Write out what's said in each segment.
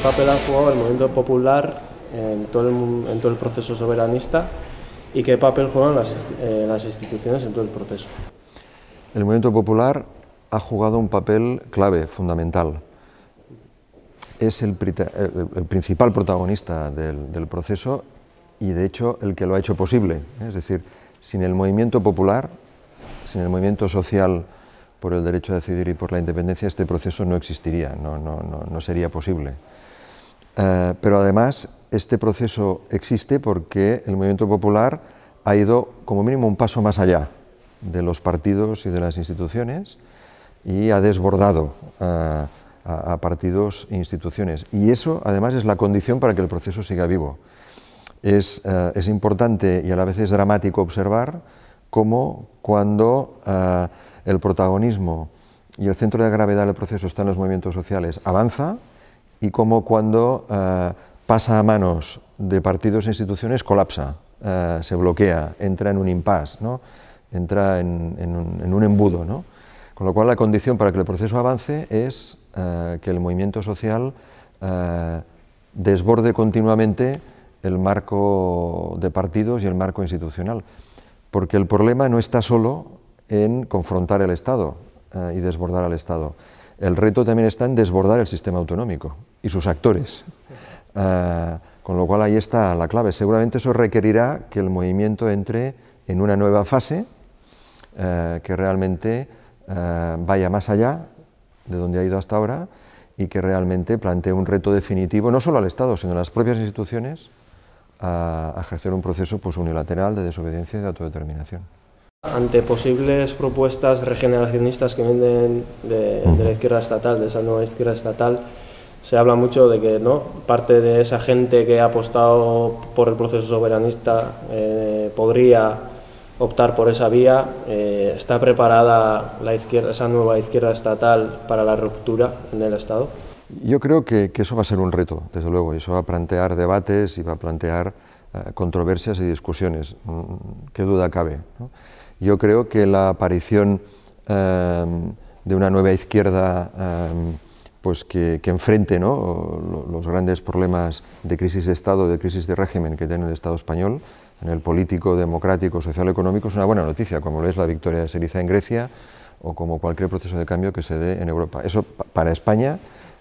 ¿Qué papel ha jugado el movimiento popular en todo el, proceso soberanista y qué papel juegan eh, las, instituciones en todo el proceso? El movimiento popular ha jugado un papel clave, fundamental. Es el, principal protagonista del, proceso y, de hecho, el que lo ha hecho posible. ¿eh? Es decir, sin el movimiento popular, sin el movimiento social por el derecho a decidir y por la independencia, este proceso no existiría, no sería posible. Eh, pero además este proceso existe porque el movimiento popular ha ido como mínimo un paso más allá de los partidos y de las instituciones y ha desbordado eh, a, partidos e instituciones. Y eso además es la condición para que el proceso siga vivo. Es, eh, es importante y a la vez es dramático observar cómo cuando el protagonismo y el centro de gravedad del proceso están en los movimientos sociales, avanza, y cómo cuando eh, pasa a manos de partidos e instituciones colapsa, eh, se bloquea, entra en un impasse, entra en, un, embudo. ¿no? Con lo cual la condición para que el proceso avance es eh, que el movimiento social desborde continuamente el marco de partidos y el marco institucional, porque el problema no está solo en confrontar al Estado y desbordar al Estado. El reto también está en desbordar el sistema autonómico y sus actores. Eh, con lo cual ahí está la clave. Seguramente eso requerirá que el movimiento entre en una nueva fase eh, que realmente eh, vaya más allá de donde ha ido hasta ahora y que realmente plantee un reto definitivo, no solo al Estado, sino a las propias instituciones, a, ejercer un proceso pues, unilateral de desobediencia y de autodeterminación. Ante posibles propuestas regeneracionistas que vienen de, la izquierda estatal, de esa nueva izquierda estatal, se habla mucho de que no parte de esa gente que ha apostado por el proceso soberanista eh, podría optar por esa vía. Eh, ¿Está preparada esa nueva izquierda estatal para la ruptura en el Estado? Yo creo que, eso va a ser un reto, desde luego, y eso va a plantear debates y va a plantear eh, controversias y discusiones, mm, qué duda cabe. Yo creo que la aparición em, de una nueva izquierda em, pues que, enfrente los grandes problemas de crisis de Estado, de crisis de régimen que tiene el Estado español, en el político, democrático, social, económico, es una buena noticia, como lo es la victoria de Syriza en Grecia o como cualquier proceso de cambio que se dé en Europa. Eso para España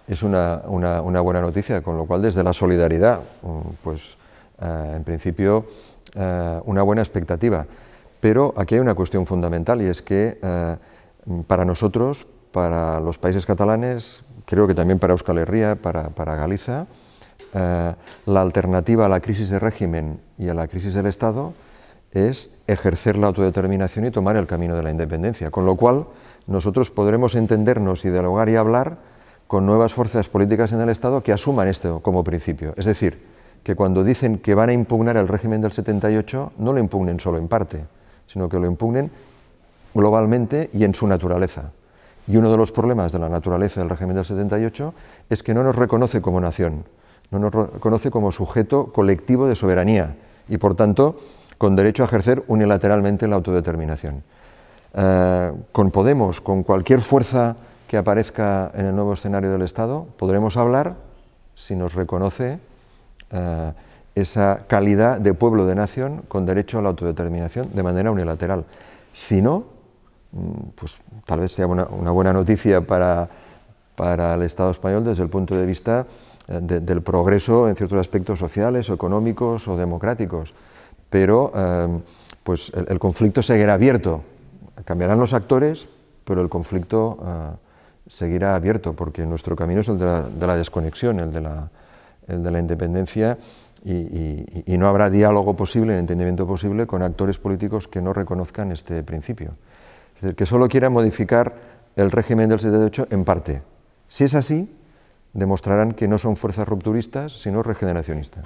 es una, buena noticia, con lo cual desde la solidaridad, mm, pues eh, en principio, eh, una buena expectativa. Pero aquí hay una cuestión fundamental y es que eh, para nosotros, para los países catalanes, creo que también para Euskal Herria, para, para Galiza, eh, la alternativa a la crisis de régimen y a la crisis del Estado es ejercer la autodeterminación y tomar el camino de la independencia, con lo cual nosotros podremos entendernos y dialogar y hablar con nuevas fuerzas políticas en el Estado que asuman esto como principio. Es decir, que cuando dicen que van a impugnar el régimen del 78, no lo impugnen solo en parte, sino que lo impugnen globalmente y en su naturaleza. Y uno de los problemas de la naturaleza del régimen del 78 es que no nos reconoce como nación, no nos reconoce como sujeto colectivo de soberanía y, por tanto, con derecho a ejercer unilateralmente la autodeterminación. Eh, con Podemos, con cualquier fuerza que aparezca en el nuevo escenario del Estado, podremos hablar si nos reconoce eh, esa calidad de pueblo de nación con derecho a la autodeterminación de manera unilateral. Si no, mm, pues tal vez sea una, buena noticia para, el Estado español desde el punto de vista eh, del progreso en ciertos aspectos sociales, económicos o democráticos. Pero em, pues el, conflicto seguirá abierto. Cambiarán los actores, pero el conflicto eh, seguirá abierto, porque nuestro camino es el de la desconexión, el de la el de la independencia, y, no habrá diálogo posible, entendimiento posible con actores políticos que no reconozcan este principio. Es decir, que solo quieran modificar el régimen del 78 en parte. Si es así, demostrarán que no son fuerzas rupturistas, sino regeneracionistas.